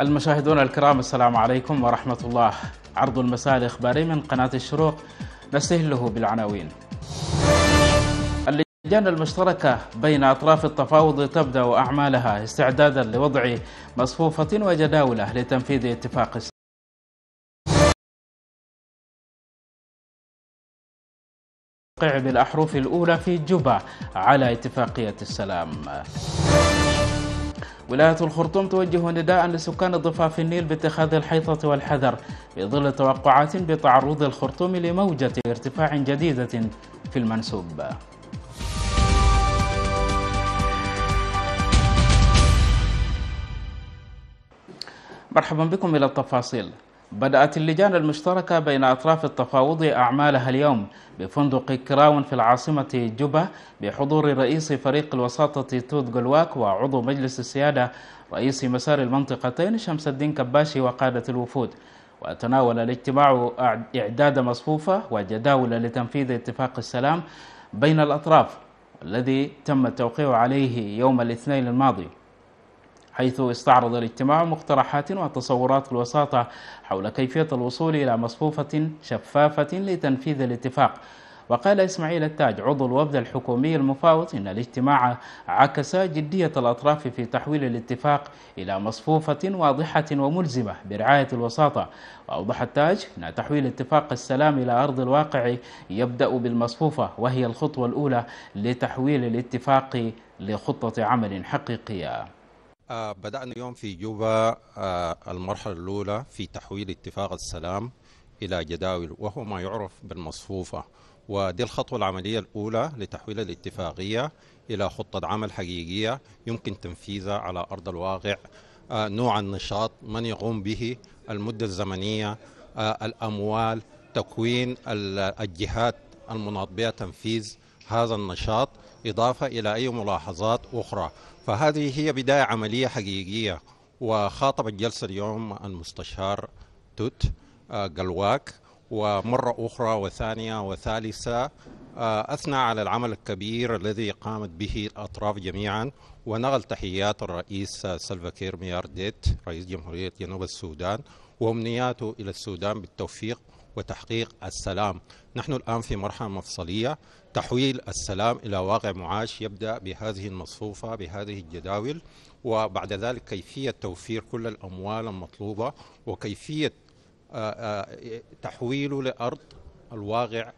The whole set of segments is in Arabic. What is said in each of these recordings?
المشاهدون الكرام السلام عليكم ورحمة الله عرض المساء الإخباري من قناة الشروق نستهله بالعناوين اللجان المشتركة بين أطراف التفاوض تبدأ أعمالها استعدادا لوضع مصفوفة وجداولة لتنفيذ اتفاق السلام بالأحرف الأولى في جوبا على اتفاقية السلام ولاية الخرطوم توجه نداء لسكان ضفاف النيل باتخاذ الحيطة والحذر في ظل توقعات بتعرض الخرطوم لموجة ارتفاع جديدة في المنسوب مرحبا بكم إلى التفاصيل بدأت اللجان المشتركة بين أطراف التفاوض أعمالها اليوم بفندق كراون في العاصمة جوبا بحضور رئيس فريق الوساطة توت جولواك وعضو مجلس السيادة رئيس مسار المنطقتين شمس الدين كباشي وقادة الوفود وتناول الاجتماع إعداد مصفوفة وجداول لتنفيذ اتفاق السلام بين الأطراف الذي تم التوقيع عليه يوم الاثنين الماضي حيث استعرض الاجتماع مقترحات وتصورات الوساطة حول كيفية الوصول إلى مصفوفة شفافة لتنفيذ الاتفاق وقال إسماعيل التاج عضو الوفد الحكومي المفاوض إن الاجتماع عكس جدية الأطراف في تحويل الاتفاق إلى مصفوفة واضحة وملزمة برعاية الوساطة وأوضح التاج أن تحويل اتفاق السلام إلى أرض الواقع يبدأ بالمصفوفة وهي الخطوة الأولى لتحويل الاتفاق لخطة عمل حقيقية آه، بدأنا اليوم في جوبا آه، المرحلة الأولى في تحويل اتفاق السلام إلى جداول وهو ما يعرف بالمصفوفة ودي الخطوة العملية الأولى لتحويل الاتفاقية إلى خطة عمل حقيقية يمكن تنفيذها على أرض الواقع آه، نوع النشاط من يقوم به المدة الزمنية الأموال تكوين الجهات المناط بها تنفيذ هذا النشاط إضافة إلى أي ملاحظات أخرى فهذه هي بداية عملية حقيقية وخاطب الجلسة اليوم المستشار توت آه، قلواك ومرة أخرى وثانية وثالثة آه، أثنى على العمل الكبير الذي قامت به الأطراف جميعا ونقل تحيات الرئيس سلفا كير ميارديت رئيس جمهورية جنوب السودان وأمنياته إلى السودان بالتوفيق وتحقيق السلام نحن الآن في مرحلة مفصلية تحويل السلام إلى واقع معاش يبدأ بهذه المصفوفة بهذه الجداول وبعد ذلك كيفية توفير كل الأموال المطلوبة وكيفية آه، آه، تحويله لأرض الواقع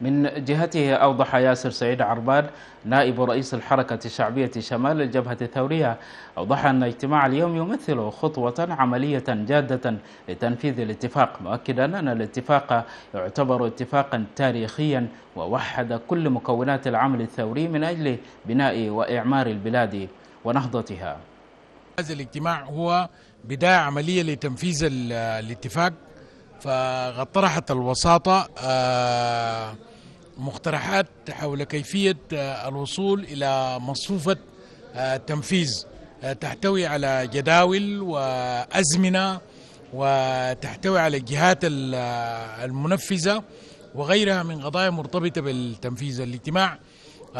من جهته أوضح ياسر سعيد عرباد نائب رئيس الحركة الشعبية شمال الجبهة الثورية أوضح أن اجتماع اليوم يمثل خطوة عملية جادة لتنفيذ الاتفاق مؤكدا أن الاتفاق يعتبر اتفاقا تاريخيا ووحد كل مكونات العمل الثوري من أجل بناء وإعمار البلاد ونهضتها هذا الاجتماع هو بداية عملية لتنفيذ الاتفاق فقد طرحت الوساطة آه مقترحات حول كيفية آه، الوصول إلى مصفوفة آه، تنفيذ آه، تحتوي على جداول وأزمنة وتحتوي على الجهات المنفذة وغيرها من قضايا مرتبطة بالتنفيذ الاجتماع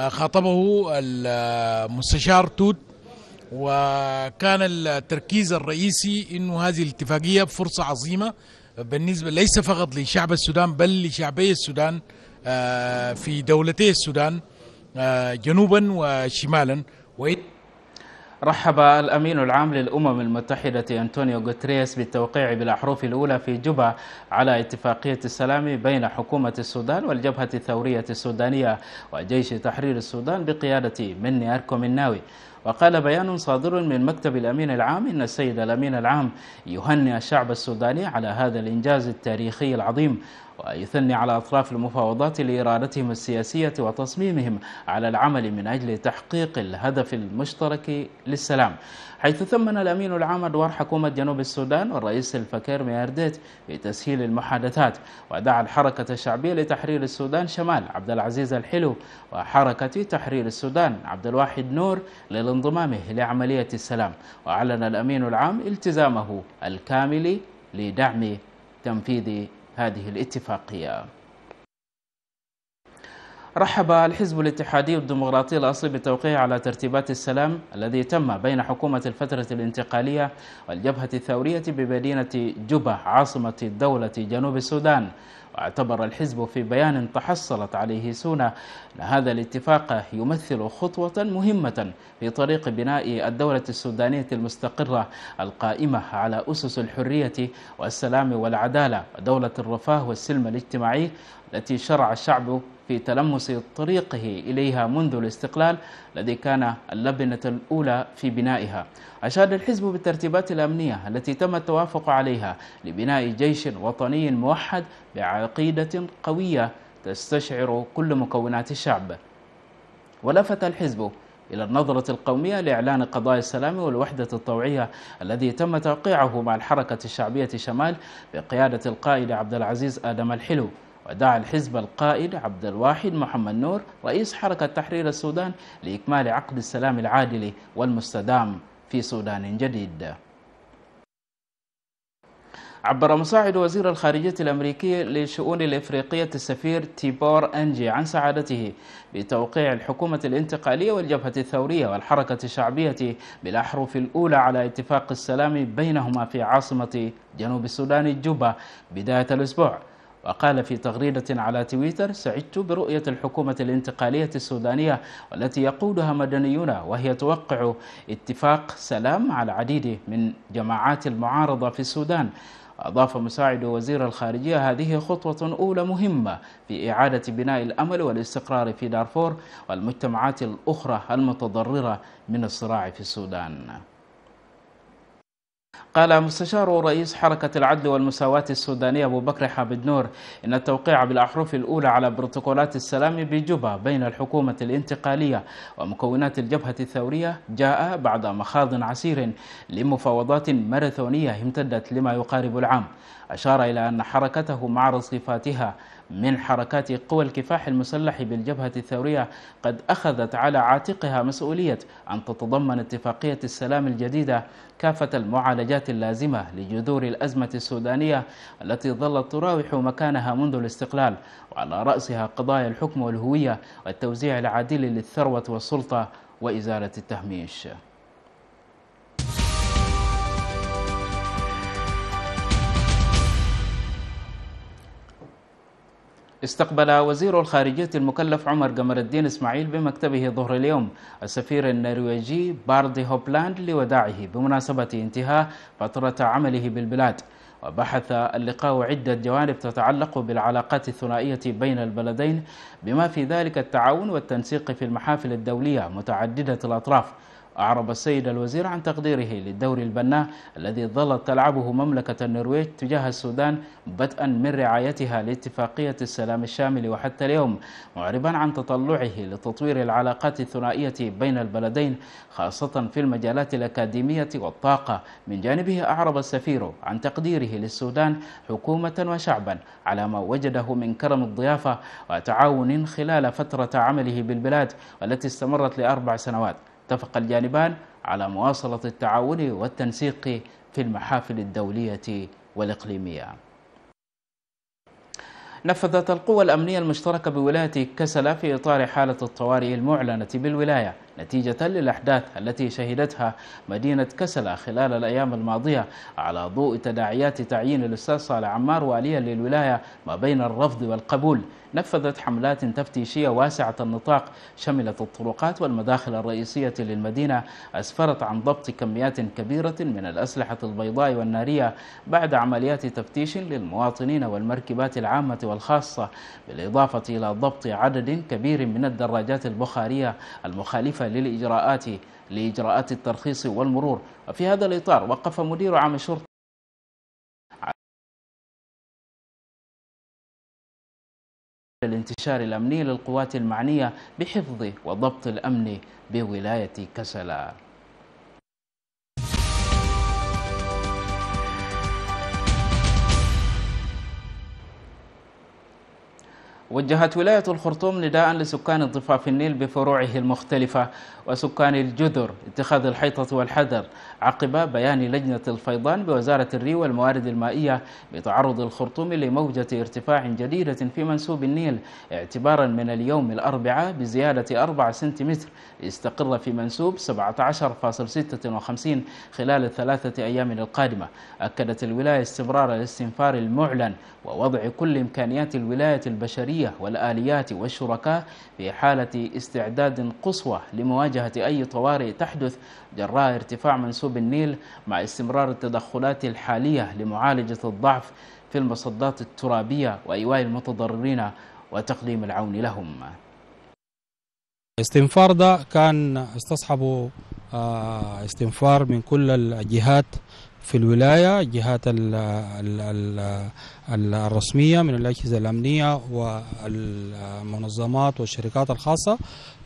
خاطبه المستشار توت وكان التركيز الرئيسي انه هذه الاتفاقيه فرصه عظيمه بالنسبه ليس فقط لشعب السودان بل لشعبي السودان آه، في دولتي السودان آه، جنوبا وشمالا رحب الأمين العام للأمم المتحدة أنطونيو غوتريس بالتوقيع بالأحرف الأولى في جوبا على اتفاقية السلام بين حكومة السودان والجبهة الثورية السودانية وجيش تحرير السودان بقيادة مني أركو مناوي وقال بيان صادر من مكتب الأمين العام إن السيد الأمين العام يهنئ الشعب السوداني على هذا الإنجاز التاريخي العظيم ويثني على أطراف المفاوضات لإرادتهم السياسية وتصميمهم على العمل من أجل تحقيق الهدف المشترك للسلام حيث ثمن الأمين العام أدوار حكومة جنوب السودان والرئيس الفكير ميارديت بتسهيل المحادثات ودعا الحركة الشعبية لتحرير السودان شمال عبد العزيز الحلو وحركة تحرير السودان عبد الواحد نور للانضمام لعملية السلام وأعلن الأمين العام التزامه الكامل لدعم تنفيذ هذه الاتفاقية رحب الحزب الاتحادي الديمقراطي الأصلي بالتوقيع على ترتيبات السلام الذي تم بين حكومة الفترة الانتقالية والجبهة الثورية بمدينة جوبا عاصمة دولة جنوب السودان واعتبر الحزب في بيان تحصلت عليه سونا أن هذا الاتفاق يمثل خطوة مهمة في طريق بناء الدولة السودانية المستقرة القائمة على أسس الحرية والسلام والعدالة ودولة الرفاه والسلم الاجتماعي التي شرع الشعب في تلمس طريقه إليها منذ الاستقلال الذي كان اللبنة الأولى في بنائها أشاد الحزب بالترتيبات الأمنية التي تم التوافق عليها لبناء جيش وطني موحد بعقيدة قوية تستشعر كل مكونات الشعب ولفت الحزب إلى النظرة القومية لإعلان قضاء السلام والوحدة الطوعية الذي تم توقيعه مع الحركة الشعبية الشمال بقيادة القائد عبد العزيز آدم الحلو ودعا الحزب القائد عبد الواحد محمد نور رئيس حركة تحرير السودان لإكمال عقد السلام العادل والمستدام في سودان جديد عبر مساعد وزير الخارجية الأمريكي للشؤون الإفريقية السفير تيبور أنجي عن سعادته بتوقيع الحكومة الانتقالية والجبهة الثورية والحركة الشعبية بالأحرف الأولى على اتفاق السلام بينهما في عاصمة جنوب السودان جوبا بداية الأسبوع وقال في تغريدة على تويتر سعدت برؤية الحكومة الانتقالية السودانية والتي يقودها مدنيون وهي توقع اتفاق سلام على العديد من جماعات المعارضة في السودان أضاف مساعد وزير الخارجية هذه خطوة أولى مهمة في إعادة بناء الأمل والاستقرار في دارفور والمجتمعات الأخرى المتضررة من الصراع في السودان قال مستشار رئيس حركة العدل والمساواة السودانية أبو بكر حامد نور إن التوقيع بالأحرف الأولى على بروتوكولات السلام بجوبا بين الحكومة الانتقالية ومكونات الجبهة الثورية جاء بعد مخاض عسير لمفاوضات ماراثونية امتدت لما يقارب العام أشار إلى أن حركته مع رصيفاتها من حركات قوى الكفاح المسلح بالجبهة الثورية قد أخذت على عاتقها مسؤولية أن تتضمن اتفاقية السلام الجديدة كافة المعالجات اللازمة لجذور الأزمة السودانية التي ظلت تراوح مكانها منذ الاستقلال وعلى رأسها قضايا الحكم والهوية والتوزيع العادل للثروة والسلطة وإزالة التهميش استقبل وزير الخارجية المكلف عمر قمر الدين إسماعيل بمكتبه ظهر اليوم السفير النرويجي باردي هوبلاند لوداعه بمناسبة انتهاء فترة عمله بالبلاد وبحث اللقاء عدة جوانب تتعلق بالعلاقات الثنائية بين البلدين بما في ذلك التعاون والتنسيق في المحافل الدولية متعددة الأطراف أعرب السيد الوزير عن تقديره للدور البناء الذي ظلت تلعبه مملكة النرويج تجاه السودان بدءا من رعايتها لاتفاقية السلام الشامل وحتى اليوم معربا عن تطلعه لتطوير العلاقات الثنائية بين البلدين خاصة في المجالات الأكاديمية والطاقة من جانبه أعرب السفير عن تقديره للسودان حكومة وشعبا على ما وجده من كرم الضيافة وتعاون خلال فترة عمله بالبلاد والتي استمرت لأربع سنوات اتفق الجانبان على مواصلة التعاون والتنسيق في المحافل الدولية والإقليمية نفذت القوى الأمنية المشتركة بولاية كسلا في إطار حالة الطوارئ المعلنة بالولاية نتيجة للأحداث التي شهدتها مدينة كسلة خلال الأيام الماضية على ضوء تداعيات تعيين الأستاذ صالح عمار واليا للولاية ما بين الرفض والقبول نفذت حملات تفتيشية واسعة النطاق شملت الطرقات والمداخل الرئيسية للمدينة أسفرت عن ضبط كميات كبيرة من الأسلحة البيضاء والنارية بعد عمليات تفتيش للمواطنين والمركبات العامة والخاصة بالإضافة إلى ضبط عدد كبير من الدراجات البخارية المخالفة المختلفة للإجراءات لإجراءات الترخيص والمرور وفي هذا الإطار وقف مدير عام الشرطة الانتشار الأمني للقوات المعنية بحفظ وضبط الأمن بولاية كسلا وجهت ولاية الخرطوم نداء لسكان ضفاف النيل بفروعه المختلفة وسكان الجذر اتخاذ الحيطة والحذر عقب بيان لجنة الفيضان بوزارة الري والموارد المائية بتعرض الخرطوم لموجة ارتفاع جديدة في منسوب النيل اعتبارا من اليوم الأربعاء بزيادة 4 سنتيمتر استقر في منسوب 17.56 خلال الثلاثة أيام القادمة أكدت الولاية استمرار الاستنفار المعلن ووضع كل إمكانيات الولاية البشرية والآليات والشركاء في حالة استعداد قصوى لمواجهة أي طوارئ تحدث جراء ارتفاع منسوب النيل مع استمرار التدخلات الحالية لمعالجة الضعف في المصدات الترابية وإيواء المتضررين وتقديم العون لهم استنفار ده كان استصحبه آه، استنفار من كل الجهات في الولاية جهات الرسمية من الأجهزة الأمنية والمنظمات والشركات الخاصة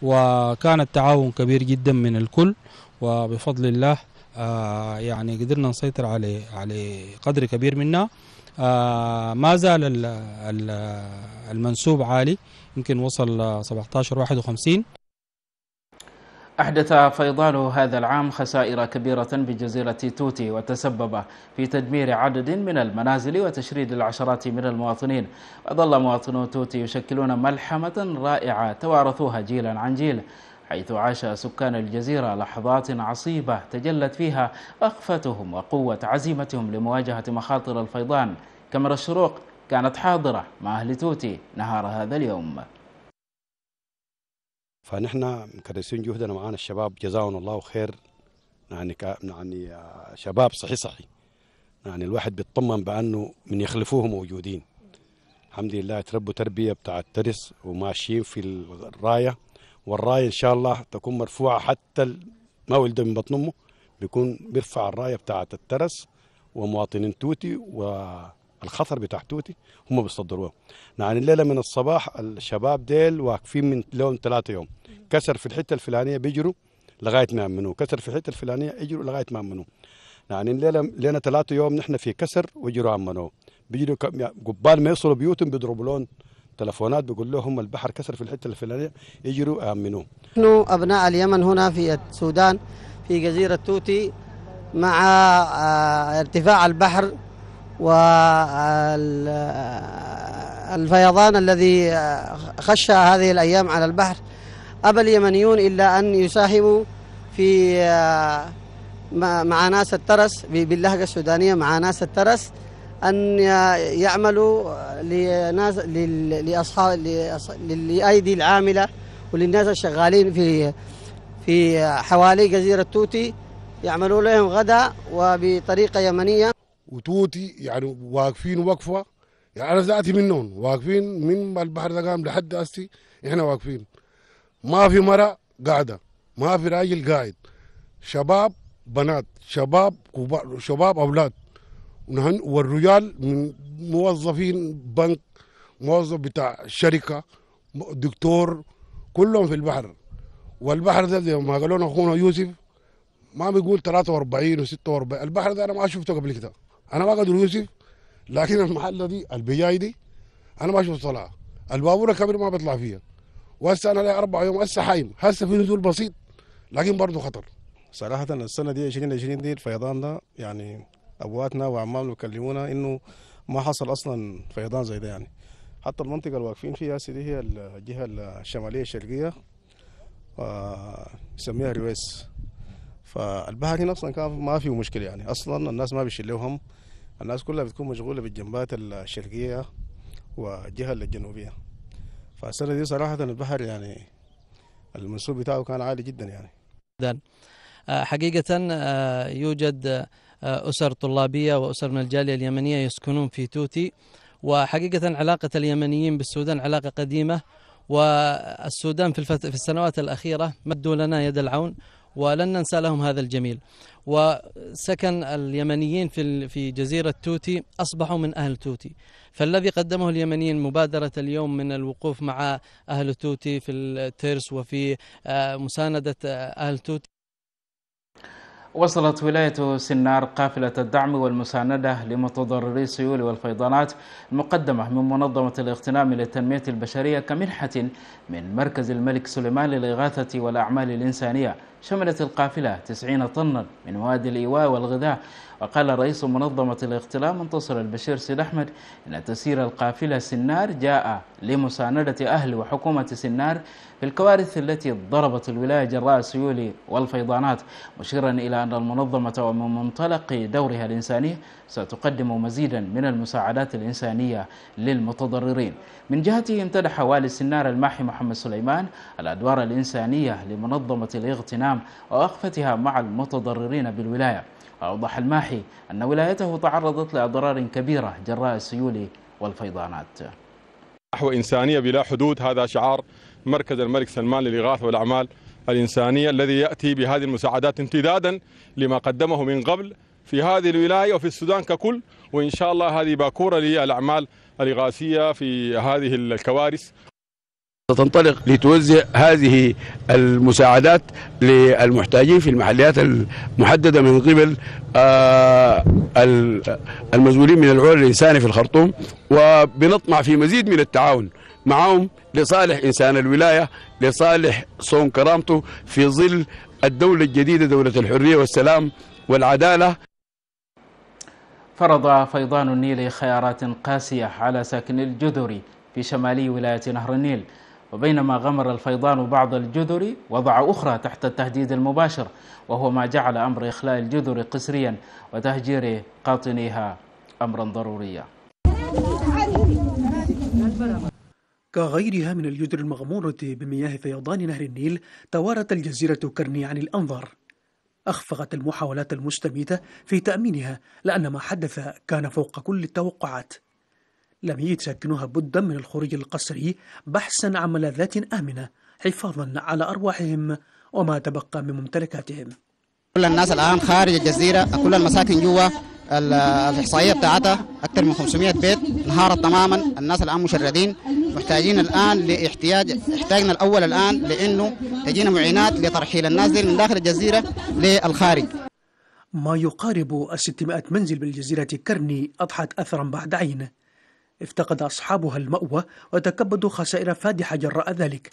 وكان التعاون كبير جدا من الكل وبفضل الله آه، يعني قدرنا نسيطر على على قدر كبير منها آه، ما زال المنسوب عالي يمكن وصل 17 51 أحدث فيضان هذا العام خسائر كبيرة بجزيرة توتي وتسبب في تدمير عدد من المنازل وتشريد العشرات من المواطنين وظل مواطنو توتي يشكلون ملحمة رائعة توارثوها جيلا عن جيل حيث عاش سكان الجزيرة لحظات عصيبة تجلت فيها أخفتهم وقوة عزيمتهم لمواجهة مخاطر الفيضان كاميرا الشروق كانت حاضرة مع أهل توتي نهار هذا اليوم فنحن مكرسين جهدنا معانا الشباب جزاهم الله خير يعني يعني شباب صحي صحي يعني الواحد بيطمن بانه من يخلفوه موجودين الحمد لله تربوا تربيه بتاعت ترس وماشيين في الرايه والرايه ان شاء الله تكون مرفوعه حتى ما ولد من بطن امه بيكون بيرفع الرايه بتاعت الترس ومواطنين توتي و الخطر بتاع توتي هم بيصدروها يعني الليله من الصباح الشباب ديل واقفين من لون ثلاثه يوم كسر في الحته الفلانيه بيجروا لغايه ما امنوه كسر في الحته الفلانيه يجروا لغايه ما امنوه يعني الليله لنا ثلاثه يوم نحن في كسر ويجروا امنوه بيجروا يعني قبال ما يوصلوا بيوتهم بيضربوا لهم تلفونات بيقول لهم البحر كسر في الحته الفلانيه يجروا امنوه نحن ابناء اليمن هنا في السودان في جزيره توتي مع آه، ارتفاع البحر والفيضان الذي خشى هذه الأيام على البحر أبى اليمنيون إلا أن يساهموا في آه، مع ناس الترس باللهجة السودانية مع ناس الترس أن يعملوا لناس لأصحاب لأيدي العاملة وللناس الشغالين في في حوالي جزيرة توتي يعملوا لهم غدا وبطريقة يمنية وتوتي يعني واقفين وقفه يعني انا ذاتي منهم واقفين من البحر ده قام لحد أستي احنا واقفين ما في مرأة قاعدة ما في راجل قاعد شباب بنات شباب كبار شباب اولاد والرجال من موظفين بنك موظف بتاع شركه دكتور كلهم في البحر والبحر ده زي ما قالوا اخونا يوسف ما بيقول 43 و46 البحر ده انا ما شفته قبل كده انا ما قادر يوسف لكن المحله دي البجاي دي انا ما شفت صلاه البابور الكبير ما بيطلع فيها وهسه انا لي اربع يوم هسه حايم هسه في نزول بسيط لكن برضه خطر صراحه السنه دي 2020 دي الفيضان ده يعني ابواتنا وعمامنا بيكلمونا انه ما حصل اصلا فيضان زي ده يعني حتى المنطقه اللي واقفين فيها سيدي هي الجهه الشماليه الشرقيه آه، يسميها رويس فالبحر هنا اصلا كان ما فيه مشكله يعني اصلا الناس ما بيشيلوهم الناس كلها بتكون مشغولة بالجنبات الشرقية والجهة الجنوبية فالسنة دي صراحة البحر يعني المنسوب بتاعه كان عالي جدا يعني آه، حقيقة آه، يوجد آه، أسر طلابية وأسر من الجالية اليمنية يسكنون في توتي وحقيقة علاقة اليمنيين بالسودان علاقة قديمة والسودان في, الفت... في السنوات الأخيرة مدوا لنا يد العون ولن ننسى لهم هذا الجميل وسكن اليمنيين في في جزيرة توتي أصبحوا من أهل توتي فالذي قدمه اليمنيين مبادرة اليوم من الوقوف مع أهل توتي في الترس وفي آه، مساندة آه، أهل توتي وصلت ولاية سنار قافلة الدعم والمساندة لمتضرري السيول والفيضانات المقدمة من منظمة الاغتنام للتنمية البشرية كمنحة من مركز الملك سليمان للإغاثة والأعمال الإنسانية شملت القافلة تسعين طنا من مواد الإيواء والغذاء وقال رئيس منظمة الاغتلام منتصر البشير سيد أحمد أن تسير القافلة سنار جاء لمساندة أهل وحكومة سنار في الكوارث التي ضربت الولاية جراء السيول والفيضانات مشيرا إلى أن المنظمة ومن منطلق دورها الإنساني ستقدم مزيدا من المساعدات الإنسانية للمتضررين من جهته امتدح والي سنار الماحي محمد سليمان الأدوار الإنسانية لمنظمة الاغتنام العام ووقفتها مع المتضررين بالولاية وأوضح الماحي أن ولايته تعرضت لأضرار كبيرة جراء السيول والفيضانات نحو إنسانية بلا حدود هذا شعار مركز الملك سلمان للإغاثة والأعمال الإنسانية الذي يأتي بهذه المساعدات امتدادا لما قدمه من قبل في هذه الولاية وفي السودان ككل وإن شاء الله هذه باكورة للأعمال الإغاثية في هذه الكوارث ستنطلق لتوزع هذه المساعدات للمحتاجين في المحليات المحدده من قبل آه، المسؤولين من العون الانساني في الخرطوم وبنطمع في مزيد من التعاون معهم لصالح انسان الولايه لصالح صون كرامته في ظل الدوله الجديده دوله الحريه والسلام والعداله فرض فيضان النيل خيارات قاسيه على ساكن الجذري في شمالي ولايه نهر النيل وبينما غمر الفيضان بعض الجذر وضع أخرى تحت التهديد المباشر وهو ما جعل أمر إخلاء الجذر قسريا وتهجير قاطنيها أمرا ضروريا كغيرها من الجدر المغمورة بمياه فيضان نهر النيل توارت الجزيرة كرني عن الأنظار أخفقت المحاولات المستميتة في تأمينها لأن ما حدث كان فوق كل التوقعات لم يتمكنوها بدا من الخروج القسري بحثا عن ملاذات آمنة حفاظا على أرواحهم وما تبقى من ممتلكاتهم كل الناس الآن خارج الجزيرة كل المساكن جوا الإحصائية بتاعتها أكثر من 500 بيت انهارت تماما الناس الآن مشردين محتاجين الآن لاحتياج احتاجنا الأول الآن لأنه تجينا معينات لترحيل الناس دي من داخل الجزيرة للخارج ما يقارب 600 منزل بالجزيرة كرني أضحت أثرا بعد عين افتقد أصحابها المأوى وتكبدوا خسائر فادحة جراء ذلك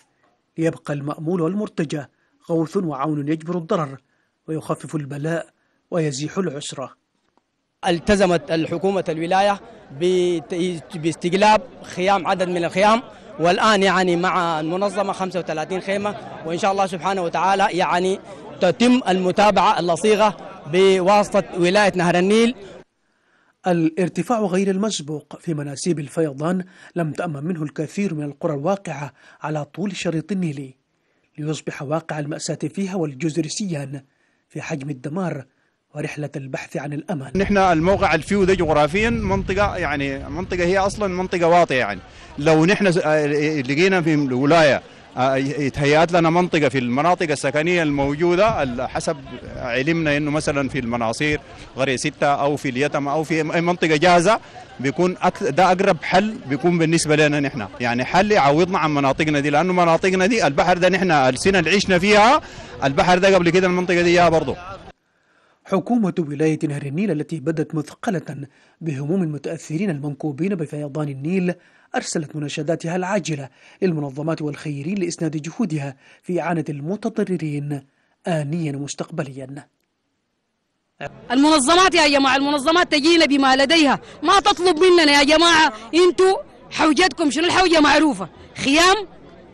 ليبقى المأمول والمرتجى غوث وعون يجبر الضرر ويخفف البلاء ويزيح العسرة التزمت الحكومة الولاية باستقلاب خيام عدد من الخيام والآن يعني مع المنظمة 35 خيمة وإن شاء الله سبحانه وتعالى يعني تتم المتابعة اللصيغة بواسطة ولاية نهر النيل الارتفاع غير المسبوق في مناسيب الفيضان لم تأمن منه الكثير من القرى الواقعة على طول شريط النيل ليصبح واقع المأساة فيها والجزر سيان في حجم الدمار ورحلة البحث عن الأمان نحن الموقع الفيو ده جغرافيا منطقة يعني منطقة هي أصلا منطقة واطية يعني لو نحن آه، لقينا في الولاية آه، يتهيأت لنا منطقة في المناطق السكنية الموجودة حسب علمنا أنه مثلا في المناصير غرية ستة أو في اليتم أو في أي منطقة جاهزة بيكون ده أقرب حل بيكون بالنسبة لنا نحن يعني حل يعوضنا عن مناطقنا دي لأنه مناطقنا دي البحر ده نحن السنة اللي عشنا فيها البحر ده قبل كده المنطقة دي جاها برضه حكومة ولاية نهر النيل التي بدت مثقلة بهموم المتأثرين المنكوبين بفيضان النيل أرسلت مناشداتها العاجلة للمنظمات والخيرين لإسناد جهودها في إعانة المتضررين آنيا ومستقبليا المنظمات يا جماعة المنظمات تجينا بما لديها ما تطلب مننا يا جماعة انتوا حوجتكم شنو الحوجة معروفة خيام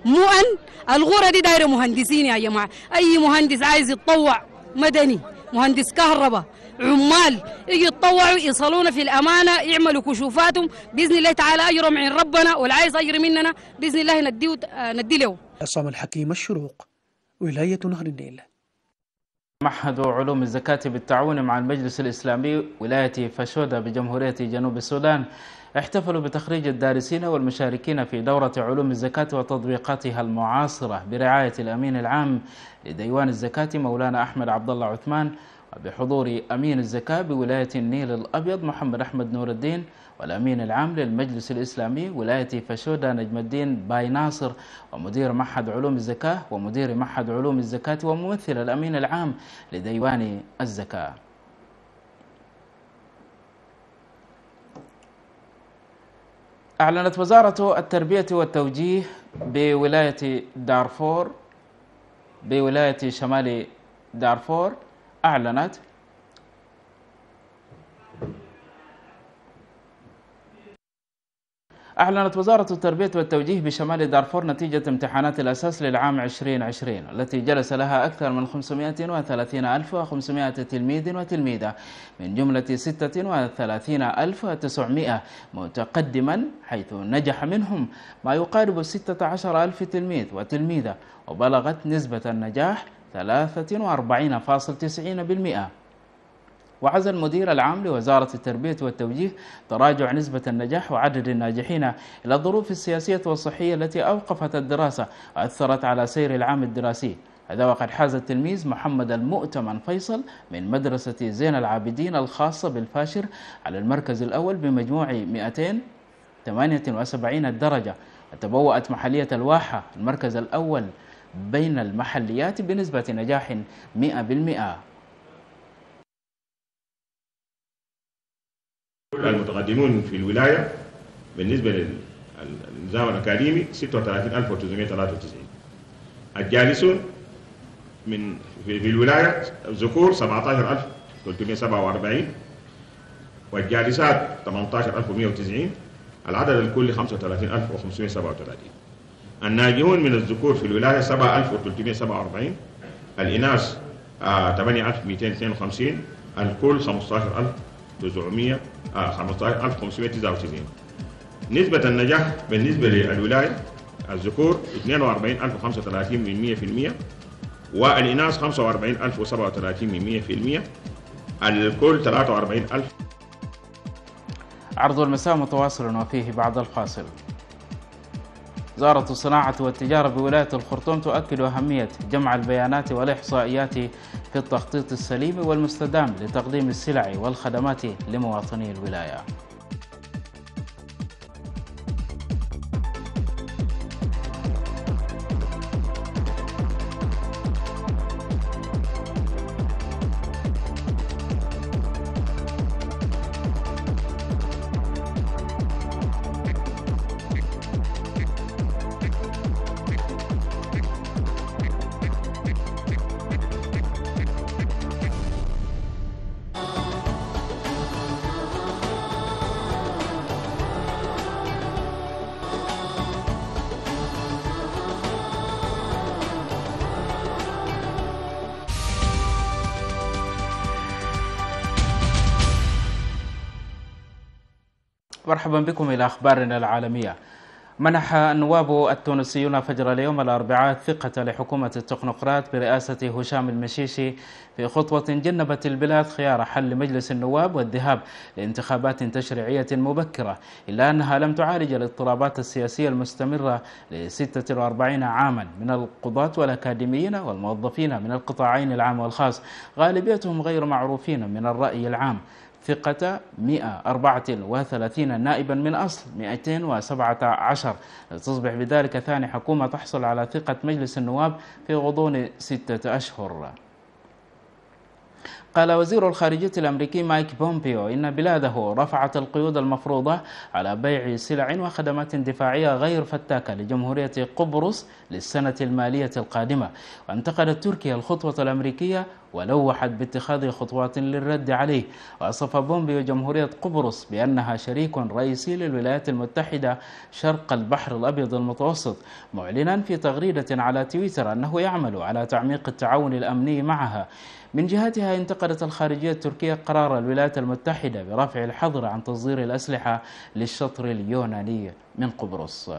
مؤن الغورة دي دايرة مهندسين يا جماعة أي مهندس عايز يتطوع مدني مهندس كهرباء عمال يجوا يتطوعوا يصلونا في الامانه يعملوا كشوفاتهم باذن الله تعالى اجرهم عند ربنا والعايز اجر مننا باذن الله ندي ندي له عصام الحكيم الشروق ولايه نهر النيل معهد علوم الزكاة بالتعاون مع المجلس الإسلامي ولاية فاشودة بجمهورية جنوب السودان احتفلوا بتخريج الدارسين والمشاركين في دورة علوم الزكاة وتطبيقاتها المعاصرة برعاية الأمين العام لديوان الزكاة مولانا أحمد عبد الله عثمان وبحضور أمين الزكاة بولاية النيل الأبيض محمد أحمد نور الدين والأمين العام للمجلس الإسلامي ولاية فشودة نجم الدين باي ناصر ومدير معهد علوم الزكاة ومدير معهد علوم الزكاة وممثل الأمين العام لديوان الزكاة أعلنت وزارة التربية والتوجيه بولاية دارفور بولاية شمال دارفور أعلنت أعلنت وزارة التربية والتوجيه بشمال دارفور نتيجة امتحانات الأساس للعام 2020 التي جلس لها أكثر من 530,500 تلميذ وتلميذة من جملة 36,900 متقدما حيث نجح منهم ما يقارب 16,000 تلميذ وتلميذة وبلغت نسبة النجاح 95% 43.90% وعز المدير العام لوزارة التربية والتوجيه تراجع نسبة النجاح وعدد الناجحين إلى الظروف السياسية والصحية التي أوقفت الدراسة وأثرت على سير العام الدراسي هذا وقد حاز التلميذ محمد المؤتمن فيصل من مدرسة زين العابدين الخاصة بالفاشر على المركز الأول بمجموع 278 درجة وتبوأت محلية الواحة المركز الأول بين المحليات بنسبة نجاح 100% المتقدمون في الولاية بالنسبة للنظام الأكاديمي 36993 الجالسون من في الولاية ذكور 17347 والجالسات 18190 العدد الكلي 35537 الناجون من الذكور في الولاية 7347 الإناث 8252 آه، الكل 15900 15599 آه، نسبة النجاح بالنسبة للولاية الذكور 42035 من 100% والإناث 45037 من 100% الكل 43000 عرض المساء متواصل وفيه بعد الفاصل وزارة الصناعة والتجارة بولاية الخرطوم تؤكد أهمية جمع البيانات والإحصائيات في التخطيط السليم والمستدام لتقديم السلع والخدمات لمواطني الولاية مرحبا بكم إلى أخبارنا العالمية منح النواب التونسيون فجر اليوم الأربعاء ثقة لحكومة التكنوقراط برئاسة هشام المشيشي في خطوة جنبت البلاد خيار حل مجلس النواب والذهاب لانتخابات تشريعية مبكرة إلا أنها لم تعالج الاضطرابات السياسية المستمرة ل 46 عاما من القضاة والأكاديميين والموظفين من القطاعين العام والخاص غالبيتهم غير معروفين من الرأي العام ثقة 134 نائبا من أصل 217 تصبح بذلك ثاني حكومة تحصل على ثقة مجلس النواب في غضون ستة أشهر قال وزير الخارجية الأمريكي مايك بومبيو إن بلاده رفعت القيود المفروضة على بيع سلع وخدمات دفاعية غير فتاكة لجمهورية قبرص للسنة المالية القادمة وانتقدت تركيا الخطوة الأمريكية ولوحت باتخاذ خطوات للرد عليه وصف بومبيو جمهورية قبرص بأنها شريك رئيسي للولايات المتحدة شرق البحر الأبيض المتوسط معلنا في تغريدة على تويتر أنه يعمل على تعميق التعاون الأمني معها من جهتها انتقدت الخارجية التركية قرار الولايات المتحدة برفع الحظر عن تصدير الأسلحة للشطر اليوناني من قبرص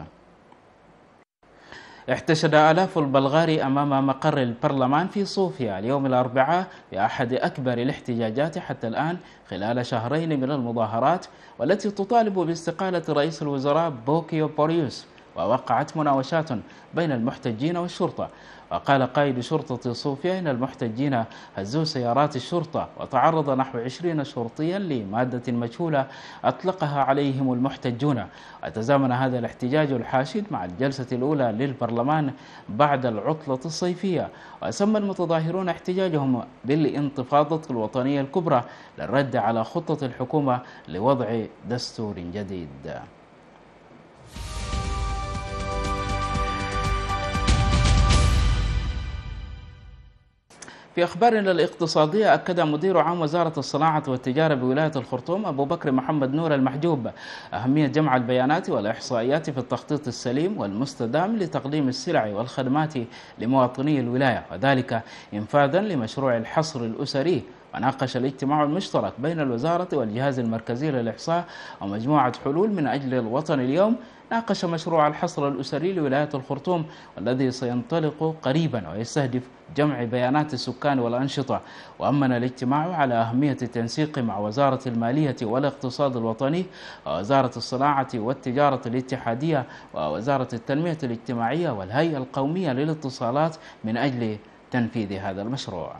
احتشد آلاف البلغاري أمام مقر البرلمان في صوفيا اليوم الأربعاء بأحد أكبر الاحتجاجات حتى الآن خلال شهرين من المظاهرات والتي تطالب باستقالة رئيس الوزراء بوكيو بوريوس ووقعت مناوشات بين المحتجين والشرطة وقال قائد شرطة صوفيا إن المحتجين هزوا سيارات الشرطة وتعرض نحو عشرين شرطيا لمادة مجهولة أطلقها عليهم المحتجون وتزامن هذا الاحتجاج الحاشد مع الجلسة الأولى للبرلمان بعد العطلة الصيفية وسمى المتظاهرون احتجاجهم بالانتفاضة الوطنية الكبرى للرد على خطة الحكومة لوضع دستور جديد في أخبارنا الاقتصادية أكد مدير عام وزارة الصناعة والتجارة بولاية الخرطوم أبو بكر محمد نور المحجوب أهمية جمع البيانات والإحصائيات في التخطيط السليم والمستدام لتقديم السلع والخدمات لمواطني الولاية وذلك إنفاذا لمشروع الحصر الأسري وناقش الاجتماع المشترك بين الوزارة والجهاز المركزي للإحصاء ومجموعة حلول من أجل الوطن اليوم ناقش مشروع الحصر الأسري لولاية الخرطوم والذي سينطلق قريبا ويستهدف جمع بيانات السكان والأنشطة وأمن الاجتماع على أهمية التنسيق مع وزارة المالية والاقتصاد الوطني ووزارة الصناعة والتجارة الاتحادية ووزارة التنمية الاجتماعية والهيئة القومية للاتصالات من أجل تنفيذ هذا المشروع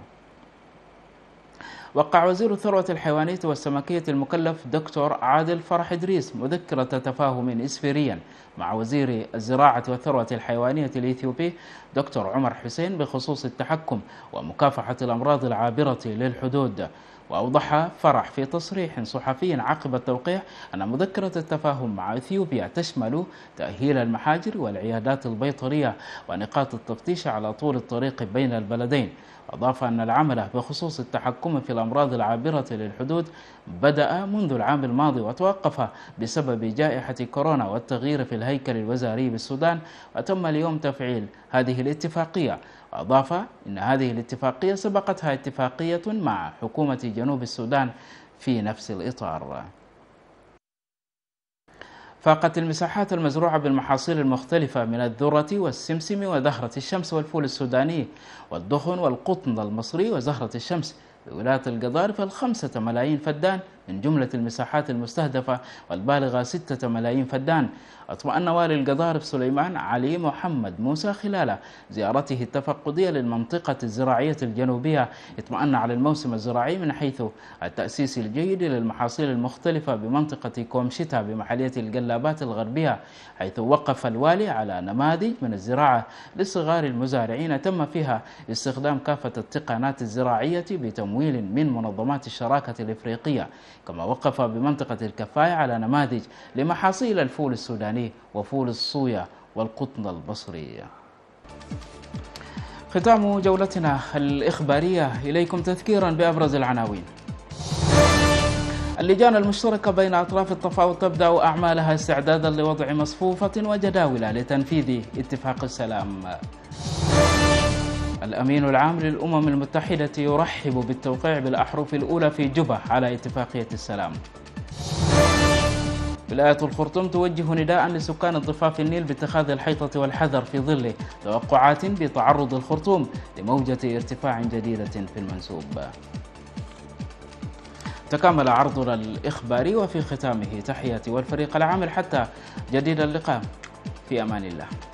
وقع وزير الثروة الحيوانية والسمكية المكلف دكتور عادل فرح إدريس مذكرة تفاهم إسفيريا مع وزير الزراعة والثروة الحيوانية الإثيوبي دكتور عمر حسين بخصوص التحكم ومكافحة الأمراض العابرة للحدود وأوضح فرح في تصريح صحفي عقب التوقيع أن مذكرة التفاهم مع إثيوبيا تشمل تأهيل المحاجر والعيادات البيطرية ونقاط التفتيش على طول الطريق بين البلدين أضاف أن العمل بخصوص التحكم في الأمراض العابرة للحدود بدأ منذ العام الماضي وتوقف بسبب جائحة كورونا والتغيير في الهيكل الوزاري بالسودان وتم اليوم تفعيل هذه الاتفاقية أضاف أن هذه الاتفاقية سبقتها اتفاقية مع حكومة جنوب السودان في نفس الإطار فاقت المساحات المزروعة بالمحاصيل المختلفة من الذرة والسمسم وزهرة الشمس والفول السوداني والدخن والقطن المصري وزهرة الشمس بولاية القضارف الخمسة ملايين فدان من جملة المساحات المستهدفة والبالغة 6 ملايين فدان اطمأن والي القضارف سليمان علي محمد موسى خلال زيارته التفقدية للمنطقة الزراعية الجنوبية اطمأن على الموسم الزراعي من حيث التأسيس الجيد للمحاصيل المختلفة بمنطقة كومشتا بمحلية القلابات الغربية حيث وقف الوالي على نماذج من الزراعة لصغار المزارعين تم فيها استخدام كافة التقنات الزراعية بتمويل من منظمات الشراكة الإفريقية كما وقف بمنطقة الكفاية على نماذج لمحاصيل الفول السوداني وفول الصويا والقطن البصري ختام جولتنا الإخبارية إليكم تذكيرا بأبرز العناوين اللجان المشتركة بين أطراف التفاوض تبدأ أعمالها استعدادا لوضع مصفوفة وجداولة لتنفيذ اتفاق السلام الأمين العام للأمم المتحدة يرحب بالتوقيع بالأحرف الأولى في جبة على اتفاقية السلام ولاية الخرطوم توجه نداء لسكان ضفاف النيل باتخاذ الحيطة والحذر في ظل توقعات بتعرض الخرطوم لموجة ارتفاع جديدة في المنسوب تكامل عرضنا الإخباري وفي ختامه تحياتي والفريق العامل حتى جديد اللقاء في أمان الله